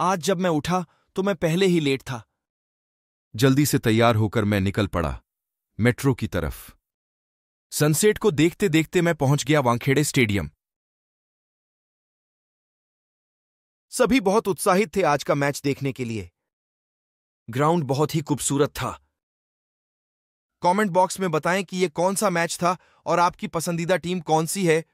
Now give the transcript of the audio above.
आज जब मैं उठा तो मैं पहले ही लेट था जल्दी से तैयार होकर मैं निकल पड़ा मेट्रो की तरफ सनसेट को देखते देखते मैं पहुंच गया वांखेड़े स्टेडियम सभी बहुत उत्साहित थे आज का मैच देखने के लिए ग्राउंड बहुत ही खूबसूरत था कमेंट बॉक्स में बताएं कि यह कौन सा मैच था और आपकी पसंदीदा टीम कौन सी है